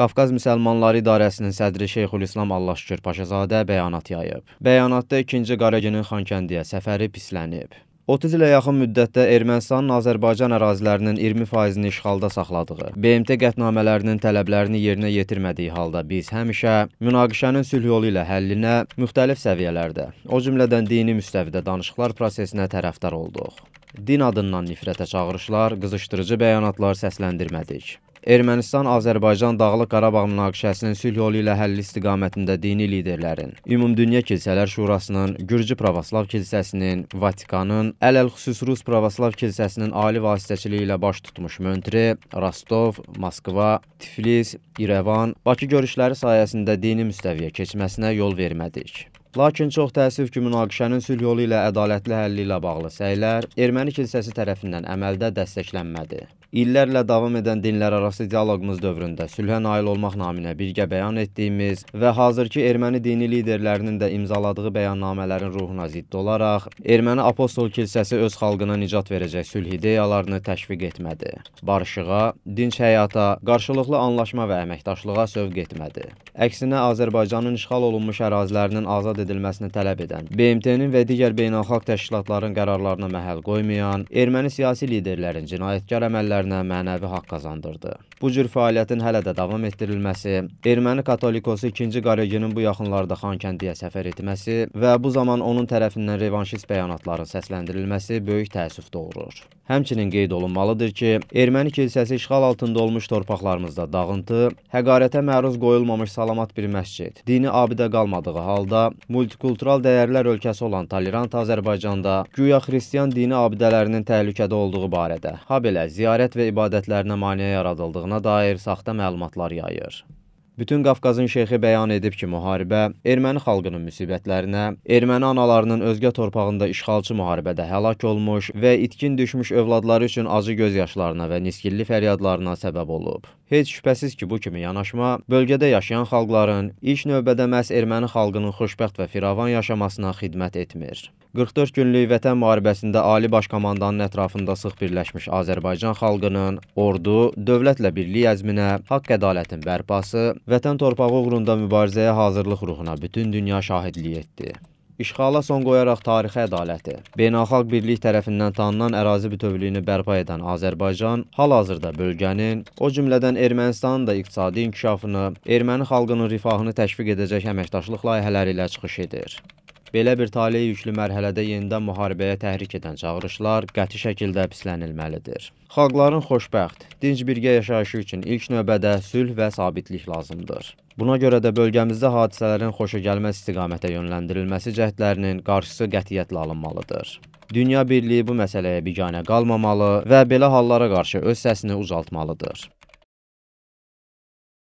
Qafqaz Müsəlmanları İdarəsinin sədri Şeyxülislam Allahşükür Paşazadə bəyanat yayıb. Bəyanatda 2-ci Qaragünün Xankəndiyə səfəri pislənib. 30 ilə yaxın müddətdə Ermənistanın Azərbaycan ərazilərinin 20%-ni işğalda saxladığı, BMT qətnamələrinin tələblərini yerinə yetirmədiyi halda biz həmişə münaqişənin sülh yolu ilə həllinə müxtəlif səviyyələrdə, o cümlədən dini müstəvidə danışıqlar prosesinə tərəfdar olduq. Din adından nifrətə çağırışlar, qızışdırıcı bəyanatlar səsləndirmədik. Ermənistan-Azərbaycan Dağlıq Qarabağ münaqişəsinin sülh yolu ilə həlli istiqamətində dini liderlərin, Ümumdünya Kilsələr Şurasının, Gürcü Pravoslav Kilsəsinin, Vatikanın, ələl-xüsus Rus Pravoslav Kilsəsinin ali vasitəçiliyi ilə baş tutmuş Möntri, Rostov, Moskva, Tiflis, İrəvan, Bakı görüşləri sayəsində dini müstəviyə keçməsinə yol vermədik. Lakin çox təəssüf ki, münaqişənin sülh yolu ilə ədalətli həlli ilə bağlı səylər Erməni kilsəsi tərəfindən əməldə dəstəklənmədi. İllərlə davam edən dinlərarası dialoqumuz dövründə sülhə nail olmaq naminə birgə bəyan etdiyimiz və hazırki erməni dini liderlərinin də imzaladığı bəyannamələrin ruhuna zidd olaraq Erməni Apostol Kilsəsi öz xalqına nicat verəcək sülh ideyalarını təşviq etmədi. Barışığa, dinç həyata, qarşılıqlı anlaşma və əməkdaşlığa sövq etmədi. Əksinə Azərbaycanın işğal olunmuş ərazilərinin azad edilməsini tələb edən, BMT-nin və digər beynəlxalq təşkilatların qərarlarına məhəl qoymayan erməni siyasi liderlərin cinayətkar əməllərinə mənəvi haqq qazandırdı. Bu cür fəaliyyətin hələ də davam etdirilməsi, erməni katolikosu 2-ci Qareginin bu yaxınlarda Xankəndiyə səfər etməsi və bu zaman onun tərəfindən revanşist bəyanatların səsləndirilməsi böyük təəssüf doğurur. Həmçinin qeyd olunmalıdır ki, Erməni kilsəsi işğal altında olmuş torpaqlarımızda dağıntı, həqarətə məruz qoyulmamış salamat bir məscid, dini abidə qalmadığı halda multikultural dəyərlər ölkəsi olan tolerant Azərbaycanda güya xristian dini abidələrinin təhlükədə olduğu barədə, habelə ziyarət və ibadətlərinə mane yaradıldığına dair saxta məlumatlar yayır. Bütün Qafqazın şeyxi bəyan edib ki, müharibə erməni xalqının müsibətlərinə, erməni analarının özgə torpağında işğalçı müharibədə həlak olmuş və itkin düşmüş övladları üçün acı göz yaşlarına və niskilli fəryadlarına səbəb olub. Heç şübhəsiz ki, bu kimi yanaşma bölgədə yaşayan xalqların ilk növbədə məhz erməni xalqının xoşbəxt və firavan yaşamasına xidmət etmir. 44 günlük vətən müharibəsində Ali Baş Komandanın ətrafında sıx birləşmiş Azərbaycan xalqının ordu, dövlətlə birlik əzminə, haqq-ədalətin bərpası, vətən torpağı uğrunda mübarizəyə hazırlıq ruhuna bütün dünya şahidlik etdi. İşğala son qoyaraq tarixi ədaləti, beynəlxalq birlik tərəfindən tanınan ərazi bütövlüyünü bərpa edən Azərbaycan hal-hazırda bölgənin, o cümlədən Ermənistanın da iqtisadi inkişafını, erməni xalqının rifahını təşviq edəcək əməkdaşlıq layihələri ilə çıxış edir. Belə bir taliyə yüklü mərhələdə yenidən müharibəyə təhrik edən çağırışlar qəti şəkildə pislənilməlidir. Xalqların xoşbəxt, dinc birgə yaşayışı üçün ilk növbədə sülh və sabitlik lazımdır. Buna görə də bölgəmizdə hadisələrin xoşa gəlməz istiqamətə yönləndirilməsi cəhdlərinin qarşısı qətiyyətlə alınmalıdır. Dünya birliyi bu məsələyə biganə qalmamalı və belə hallara qarşı öz səsini uzaltmalıdır.